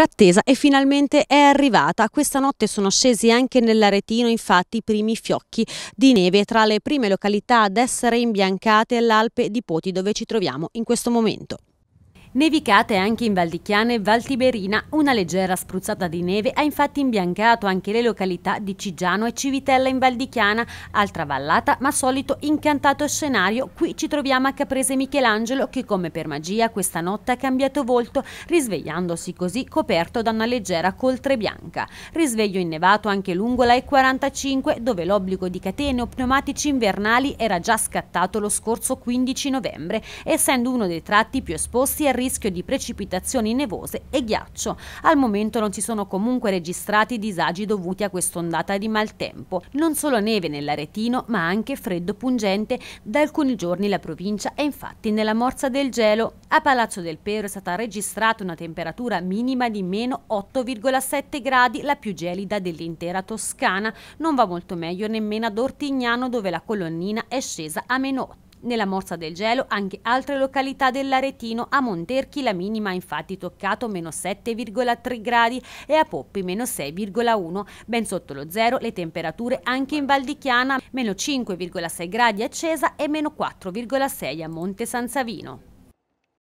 Era attesa e finalmente è arrivata. Questa notte sono scesi anche nell'Aretino infatti i primi fiocchi di neve tra le prime località ad essere imbiancate l'Alpe di Poti dove ci troviamo in questo momento. Nevicate anche in Valdichiana e Valtiberina, una leggera spruzzata di neve ha infatti imbiancato anche le località di Cigiano e Civitella in Valdichiana, altra vallata ma solito incantato scenario, qui ci troviamo a Caprese Michelangelo che come per magia questa notte ha cambiato volto, risvegliandosi così coperto da una leggera coltre bianca. Risveglio innevato anche lungo la E45 dove l'obbligo di catene o pneumatici invernali era già scattato lo scorso 15 novembre, essendo uno dei tratti più esposti al rischio di precipitazioni nevose e ghiaccio. Al momento non si sono comunque registrati disagi dovuti a quest'ondata di maltempo. Non solo neve nell'Aretino, ma anche freddo pungente. Da alcuni giorni la provincia è infatti nella morsa del gelo. A Palazzo del Pero è stata registrata una temperatura minima di meno 8,7 gradi, la più gelida dell'intera Toscana. Non va molto meglio nemmeno ad Ortignano dove la colonnina è scesa a meno 8. Nella morsa del gelo anche altre località dell'Aretino, a Monterchi la minima ha infatti toccato meno 7,3 gradi e a Poppi meno 6,1, ben sotto lo zero le temperature anche in Val di Chiana meno 5,6 gradi a Cesa e meno 4,6 a Monte San Savino.